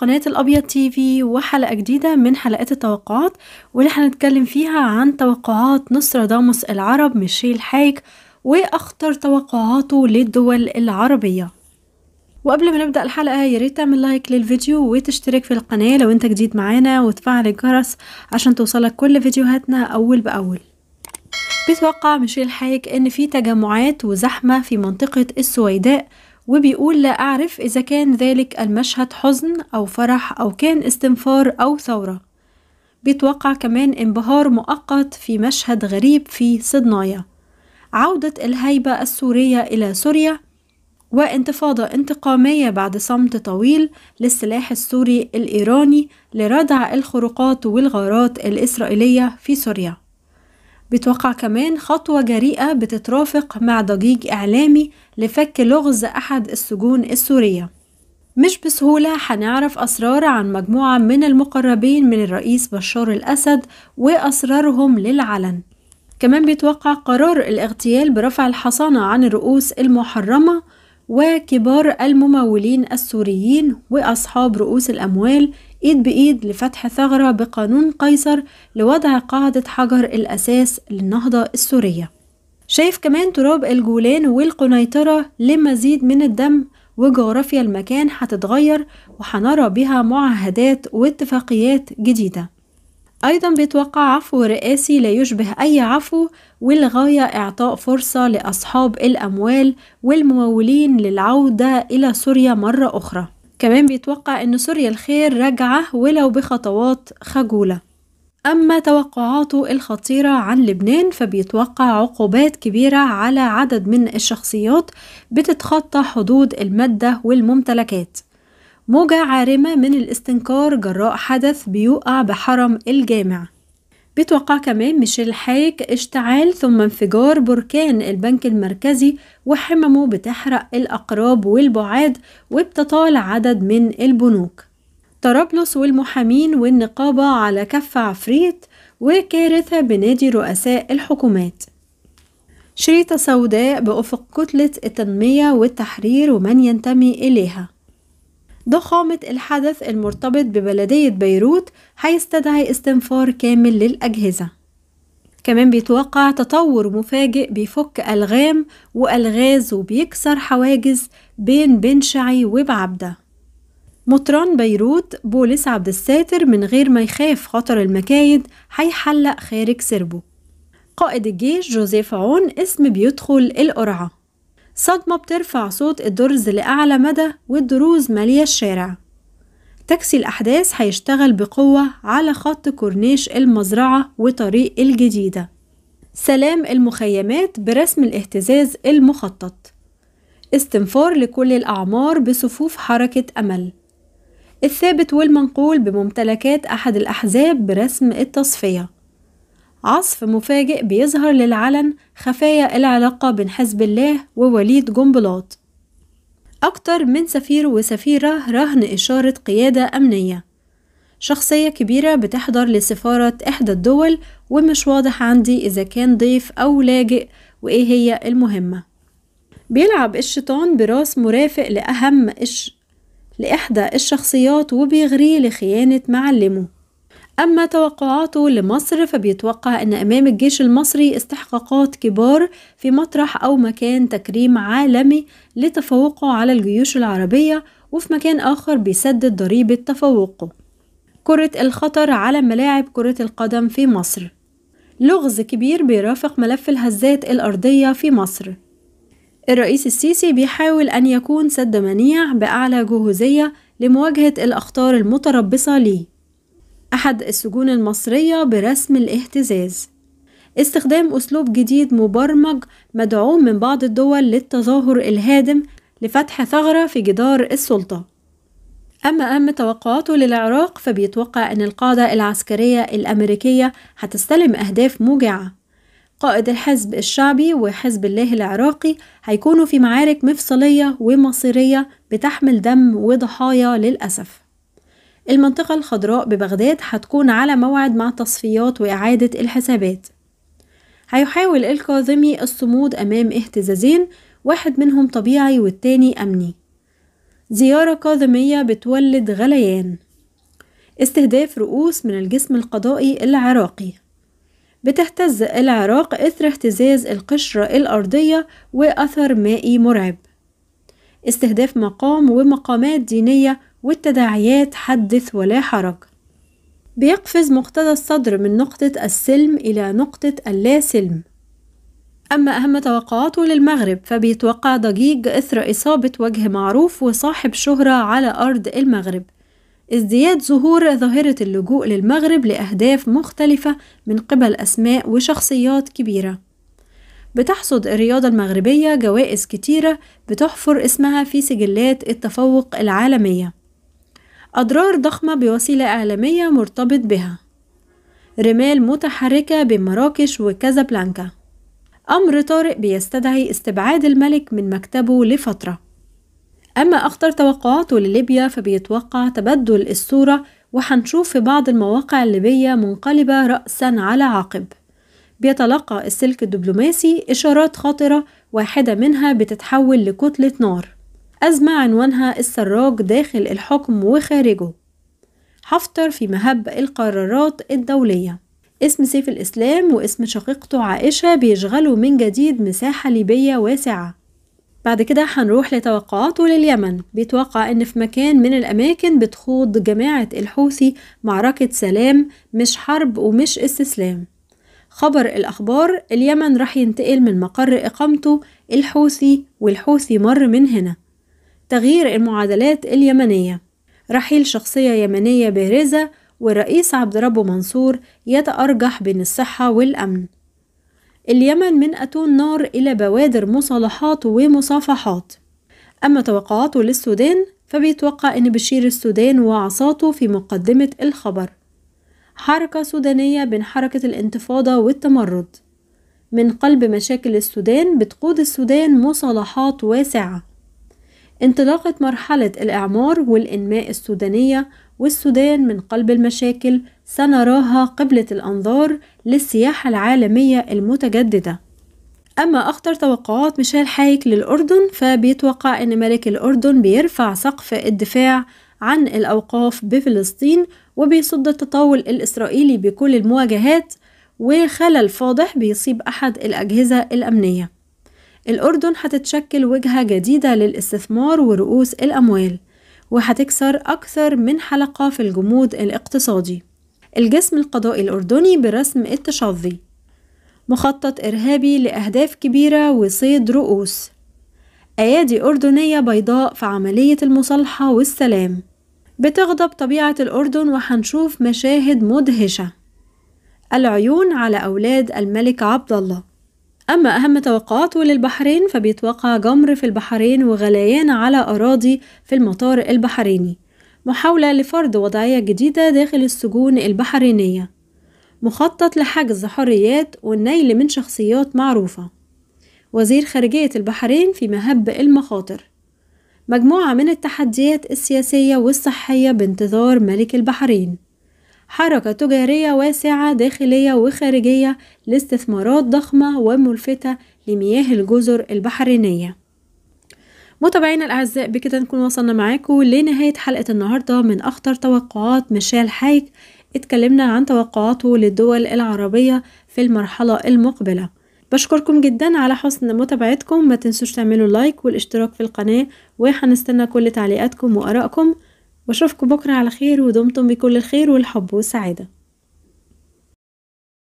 قناة الأبيض تي في وحلقة جديدة من حلقات التوقعات واللي هنتكلم فيها عن توقعات داموس العرب ميشيل حايك وأخطر توقعاته للدول العربية وقبل ما نبدأ الحلقة ياريت تعمل لايك للفيديو وتشترك في القناة لو انت جديد معانا وتفعل الجرس عشان توصلك كل فيديوهاتنا أول بأول بيتوقع ميشيل حايك ان في تجمعات وزحمة في منطقة السويداء وبيقول لا أعرف إذا كان ذلك المشهد حزن أو فرح أو كان استنفار أو ثورة بيتوقع كمان انبهار مؤقت في مشهد غريب في صدنايا عودة الهيبة السورية إلى سوريا وانتفاضة انتقامية بعد صمت طويل للسلاح السوري الإيراني لردع الخروقات والغارات الإسرائيلية في سوريا بتوقع كمان خطوة جريئة بتترافق مع ضجيج إعلامي لفك لغز أحد السجون السورية مش بسهولة هنعرف أسرار عن مجموعة من المقربين من الرئيس بشار الأسد وأسرارهم للعلن كمان بيتوقع قرار الاغتيال برفع الحصانة عن الرؤوس المحرمة وكبار الممولين السوريين وأصحاب رؤوس الأموال إيد بإيد لفتح ثغرة بقانون قيصر لوضع قاعدة حجر الأساس للنهضة السورية شايف كمان تراب الجولان والقنيطرة لمزيد من الدم وجغرافيا المكان هتتغير وهنرى بها معاهدات واتفاقيات جديدة أيضا بيتوقع عفو رئاسي لا يشبه أي عفو والغاية إعطاء فرصة لأصحاب الأموال والممولين للعودة إلى سوريا مرة أخرى كمان بيتوقع أن سوريا الخير راجعة ولو بخطوات خجولة أما توقعاته الخطيرة عن لبنان فبيتوقع عقوبات كبيرة على عدد من الشخصيات بتتخطى حدود المادة والممتلكات موجة عارمة من الاستنكار جراء حدث بيوقع بحرم الجامع بتوقع كمان ميشيل حايك اشتعال ثم انفجار بركان البنك المركزي وحممه بتحرق الأقراب والبعاد وبتطال عدد من البنوك طرابلس والمحامين والنقابة على كف عفريت وكارثة بنادي رؤساء الحكومات شريطة سوداء بأفق كتلة التنمية والتحرير ومن ينتمي إليها ضخامة الحدث المرتبط ببلدية بيروت هيستدعي استنفار كامل للأجهزة كمان بيتوقع تطور مفاجئ بيفك ألغام وألغاز وبيكسر حواجز بين بن شعي وبعبدة مطران بيروت بولس عبد الساتر من غير ما يخاف خطر المكايد هيحلق خارج سربه قائد الجيش جوزيف عون اسم بيدخل القرعه صدمة بترفع صوت الدرز لأعلى مدى والدروز مالية الشارع تاكسي الأحداث هيشتغل بقوة على خط كورنيش المزرعة وطريق الجديدة سلام المخيمات برسم الاهتزاز المخطط استنفار لكل الأعمار بصفوف حركة أمل الثابت والمنقول بممتلكات أحد الأحزاب برسم التصفية عصف مفاجئ بيظهر للعلن خفايا العلاقة بين حزب الله ووليد جنبلاط أكتر من سفير وسفيرة رهن إشارة قيادة أمنية شخصية كبيرة بتحضر لسفارة إحدى الدول ومش واضح عندي إذا كان ضيف أو لاجئ وإيه هي المهمة بيلعب الشيطان براس مرافق لأهم إش... لإحدى الشخصيات وبيغريه لخيانة معلمه أما توقعاته لمصر فبيتوقع أن أمام الجيش المصري استحقاقات كبار في مطرح أو مكان تكريم عالمي لتفوقه على الجيوش العربية وفي مكان آخر بيسدد ضريبة تفوقه كرة الخطر على ملاعب كرة القدم في مصر لغز كبير بيرافق ملف الهزات الأرضية في مصر الرئيس السيسي بيحاول أن يكون سد منيع بأعلى جهوزية لمواجهة الأخطار المتربصة ليه أحد السجون المصرية برسم الاهتزاز استخدام أسلوب جديد مبرمج مدعوم من بعض الدول للتظاهر الهادم لفتح ثغرة في جدار السلطة أما أهم توقعاته للعراق فبيتوقع أن القاعدة العسكرية الأمريكية هتستلم أهداف موجعة قائد الحزب الشعبي وحزب الله العراقي هيكونوا في معارك مفصلية ومصيرية بتحمل دم وضحايا للأسف المنطقة الخضراء ببغداد هتكون على موعد مع تصفيات وإعادة الحسابات هيحاول الكاظمي الصمود أمام اهتزازين واحد منهم طبيعي والتاني أمني زيارة كاظمية بتولد غليان استهداف رؤوس من الجسم القضائي العراقي بتهتز العراق إثر اهتزاز القشرة الأرضية وأثر مائي مرعب استهداف مقام ومقامات دينية والتداعيات حدث ولا حرج بيقفز مقتدى الصدر من نقطة السلم إلى نقطة اللا سلم أما أهم توقعاته للمغرب فبيتوقع ضجيج إثر إصابة وجه معروف وصاحب شهرة على أرض المغرب ازدياد ظهور ظاهرة اللجوء للمغرب لأهداف مختلفة من قبل أسماء وشخصيات كبيرة بتحصد الرياضة المغربية جوائز كتيرة بتحفر اسمها في سجلات التفوق العالمية أضرار ضخمة بوسيلة إعلامية مرتبط بها رمال متحركة بين مراكش وكازابلانكا أمر طارئ بيستدعي استبعاد الملك من مكتبه لفترة أما أخطر توقعاته لليبيا فبيتوقع تبدل الصورة وهنشوف في بعض المواقع الليبية منقلبة رأسا على عقب بيتلقى السلك الدبلوماسي إشارات خطرة واحدة منها بتتحول لكتلة نار أزمة عنوانها السراج داخل الحكم وخارجه حفتر في مهب القرارات الدولية اسم سيف الإسلام واسم شقيقته عائشة بيشغلوا من جديد مساحة ليبية واسعة بعد كده هنروح لتوقعاته لليمن بيتوقع ان في مكان من الاماكن بتخوض جماعة الحوثي معركة سلام مش حرب ومش استسلام خبر الأخبار اليمن راح ينتقل من مقر إقامته الحوثي والحوثي مر من هنا تغيير المعادلات اليمنية رحيل شخصية يمنية بارزة والرئيس عبد ربه منصور يتأرجح بين الصحة والأمن اليمن من أتون نار إلى بوادر مصالحات ومصافحات أما توقعاته للسودان فبيتوقع أن بشير السودان وعصاته في مقدمة الخبر حركة سودانية بين حركة الانتفاضة والتمرد من قلب مشاكل السودان بتقود السودان مصالحات واسعة انطلاقة مرحلة الإعمار والإنماء السودانية والسودان من قلب المشاكل سنراها قبلة الأنظار للسياحة العالمية المتجددة أما أخطر توقعات ميشيل حايك للأردن فبيتوقع أن ملك الأردن بيرفع سقف الدفاع عن الأوقاف بفلسطين وبيصد التطاول الإسرائيلي بكل المواجهات وخلل فاضح بيصيب أحد الأجهزة الأمنية الأردن هتتشكل وجهة جديدة للاستثمار ورؤوس الأموال وهتكسر أكثر من حلقة في الجمود الاقتصادي الجسم القضائي الأردني برسم التشظي مخطط إرهابي لأهداف كبيرة وصيد رؤوس أيادي أردنية بيضاء في عملية المصالحة والسلام بتغضب طبيعة الأردن وهنشوف مشاهد مدهشة العيون على أولاد الملك عبد الله أما أهم توقعاته للبحرين فبيتوقع جمر في البحرين وغليان على أراضي في المطار البحريني محاولة لفرض وضعية جديدة داخل السجون البحرينية مخطط لحجز حريات والنيل من شخصيات معروفة وزير خارجية البحرين في مهب المخاطر مجموعة من التحديات السياسية والصحية بانتظار ملك البحرين حركة تجارية واسعة داخلية وخارجية لاستثمارات ضخمة وملفتة لمياه الجزر البحرينية متابعينا الأعزاء بكده نكون وصلنا معاكم لنهاية حلقة النهاردة من أخطر توقعات ميشيل حايك اتكلمنا عن توقعاته للدول العربية في المرحلة المقبلة بشكركم جدا على حسن متابعتكم ما تنسوش تعملوا لايك والاشتراك في القناة وهنستنى كل تعليقاتكم وآرائكم واشوفكم بكرة على خير ودمتم بكل الخير والحب والسعادة